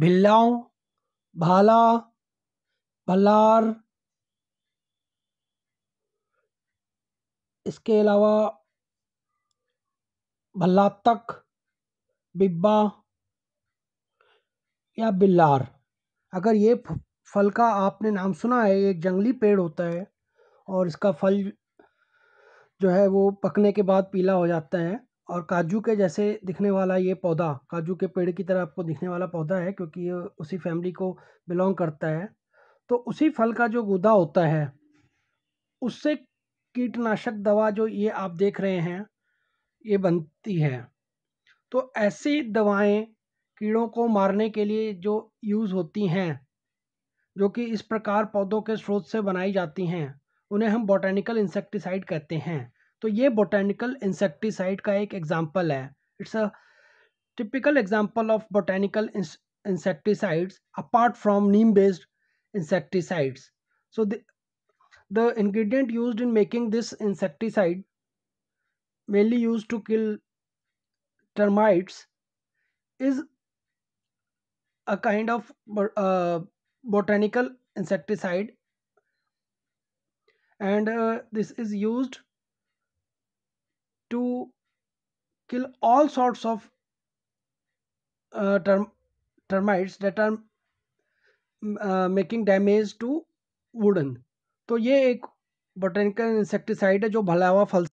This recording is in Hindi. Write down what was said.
भिल्लाओ भाला भल्लार इसके अलावा भल्लातक बिब्बा या बिल्लार अगर ये फल का आपने नाम सुना है एक जंगली पेड़ होता है और इसका फल जो है वो पकने के बाद पीला हो जाता है और काजू के जैसे दिखने वाला ये पौधा काजू के पेड़ की तरह आपको दिखने वाला पौधा है क्योंकि ये उसी फैमिली को बिलोंग करता है तो उसी फल का जो गुदा होता है उससे कीटनाशक दवा जो ये आप देख रहे हैं ये बनती है तो ऐसी दवाएं कीड़ों को मारने के लिए जो यूज़ होती हैं जो कि इस प्रकार पौधों के स्रोत से बनाई जाती हैं उन्हें हम बॉटेनिकल इंसेक्टिसाइड कहते हैं तो ये बोटेनिकल इंसेक्टिसाइड का एक एग्जाम्पल है it's a typical example of botanical insecticides apart from neem based insecticides so the ingredient use in making this insecticide mainly use to kill termites is a kind of botanical insecticide and this is use to kill all sorts of uh, term, termites that are uh, making damage to wooden तो ये एक बोटेनिकल इंसेक्टिसाइड है जो भलावा फल